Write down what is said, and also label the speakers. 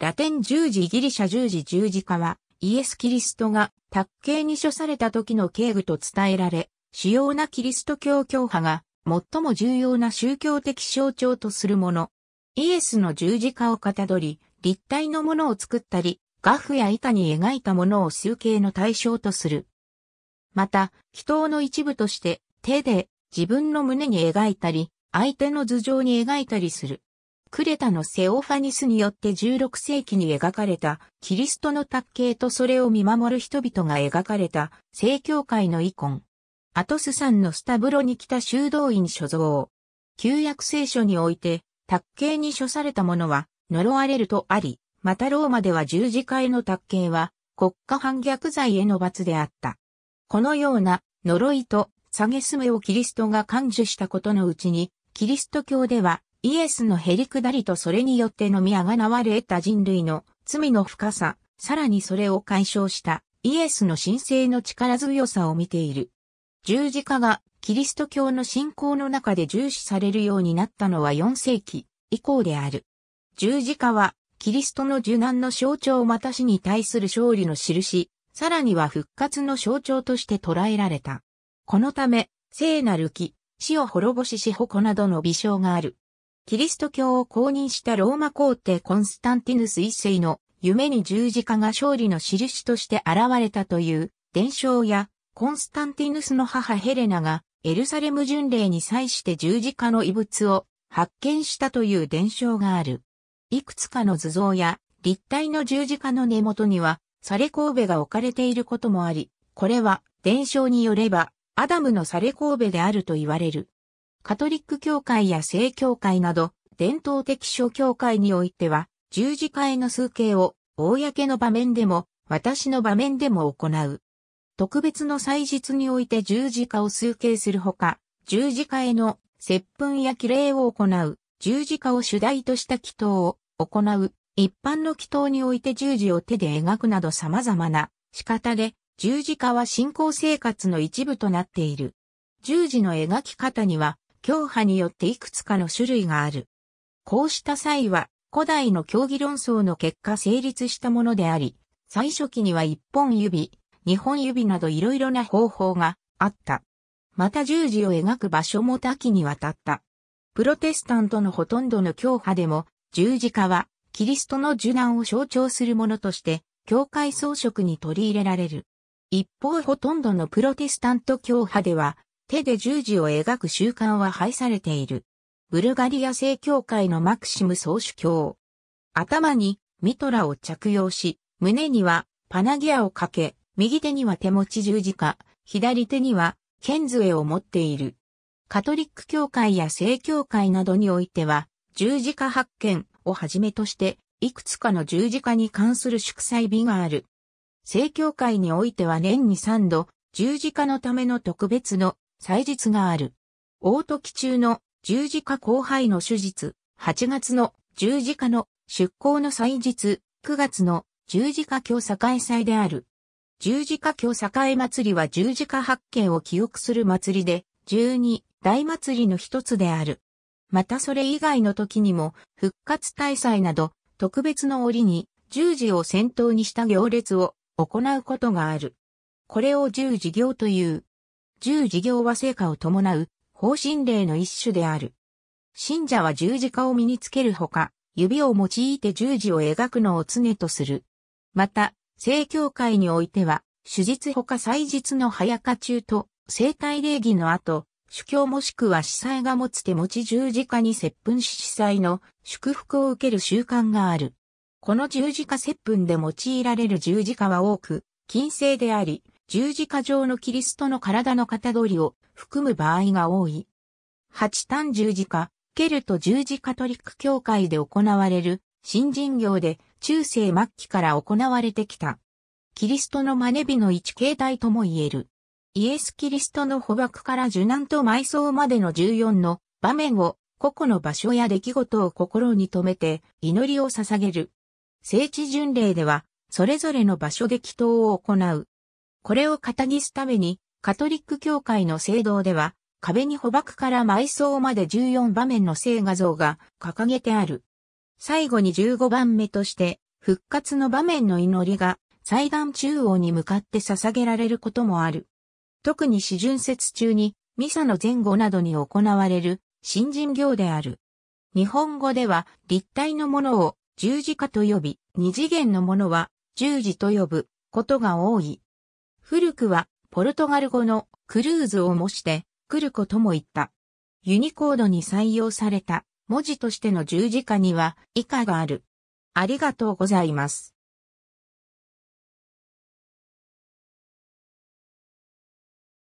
Speaker 1: ラテン十字ギリシャ十字十字架は、イエス・キリストが、卓刑に処された時の警具と伝えられ、主要なキリスト教教派が、最も重要な宗教的象徴とするもの。イエスの十字架をかたどり、立体のものを作ったり、画布や板に描いたものを集計の対象とする。また、祈祷の一部として、手で自分の胸に描いたり、相手の頭上に描いたりする。クレタのセオファニスによって16世紀に描かれたキリストの卓形とそれを見守る人々が描かれた聖教会のイコン。アトス山のスタブロに来た修道院所蔵。旧約聖書において卓形に処されたものは呪われるとあり、またローマでは十字架への卓形は国家反逆罪への罰であった。このような呪いと蔑めをキリストが感受したことのうちに、キリスト教ではイエスのへり下りとそれによって飲みあがなわれ得た人類の罪の深さ、さらにそれを解消したイエスの神聖の力強さを見ている。十字架がキリスト教の信仰の中で重視されるようになったのは4世紀以降である。十字架はキリストの受難の象徴またしに対する勝利の印、さらには復活の象徴として捉えられた。このため、聖なる木、死を滅ぼしし矛などの微笑がある。キリスト教を公認したローマ皇帝コンスタンティヌス一世の夢に十字架が勝利の印として現れたという伝承や、コンスタンティヌスの母ヘレナがエルサレム巡礼に際して十字架の遺物を発見したという伝承がある。いくつかの図像や立体の十字架の根元には、サレ神戸が置かれていることもあり、これは伝承によれば、アダムのサレ神戸であると言われる。カトリック教会や聖教会など、伝統的諸教会においては、十字架への数形を、公の場面でも、私の場面でも行う。特別の祭日において十字架を数形するほか、十字架への接吻や儀礼を行う、十字架を主題とした祈祷を行う、一般の祈祷において十字を手で描くなど様々な仕方で、十字架は信仰生活の一部となっている。十字の描き方には、教派によっていくつかの種類がある。こうした際は、古代の教義論争の結果成立したものであり、最初期には一本指、二本指などいろいろな方法があった。また十字を描く場所も多岐にわたった。プロテスタントのほとんどの教派でも、十字架は、キリストの受難を象徴するものとして、教会装飾に取り入れられる。一方ほとんどのプロテスタント教派では、手で十字を描く習慣は廃されている。ブルガリア正教会のマクシム総主教。頭にミトラを着用し、胸にはパナギアをかけ、右手には手持ち十字架、左手には剣杖を持っている。カトリック教会や正教会などにおいては、十字架発見をはじめとして、いくつかの十字架に関する祝祭日がある。正教会においては年に3度、十字架のための特別の祭日がある。大時中の十字架後輩の手術、8月の十字架の出港の祭日、9月の十字架教栄祭である。十字架教栄祭りは十字架発見を記憶する祭りで、十二大祭りの一つである。またそれ以外の時にも、復活大祭など、特別の折に、十字を先頭にした行列を行うことがある。これを十字行という。十事業は成果を伴う方針令の一種である。信者は十字架を身につけるほか、指を用いて十字を描くのを常とする。また、正教会においては、手術ほか祭日の早化中と、生体礼儀の後、主教もしくは司祭が持つ手持ち十字架に接吻し司祭の祝福を受ける習慣がある。この十字架接吻で用いられる十字架は多く、金星であり、十字架上のキリストの体の型取りを含む場合が多い。八単十字架、ケルト十字カトリック教会で行われる新人業で中世末期から行われてきた。キリストの真似日の一形態とも言える。イエス・キリストの捕獲から受難と埋葬までの14の場面を個々の場所や出来事を心に留めて祈りを捧げる。聖地巡礼では、それぞれの場所で祈祷を行う。これを型にすために、カトリック教会の聖堂では、壁に捕獲から埋葬まで14場面の聖画像が掲げてある。最後に15番目として、復活の場面の祈りが祭壇中央に向かって捧げられることもある。特に四巡節中に、ミサの前後などに行われる、新人行である。日本語では、立体のものを十字架と呼び、二次元のものは十字と呼ぶことが多い。古くは、ポルトガル語のクルーズを模して、クルコとも言った。ユニコードに採用された文字としての十字架には以下がある。ありがとうございます。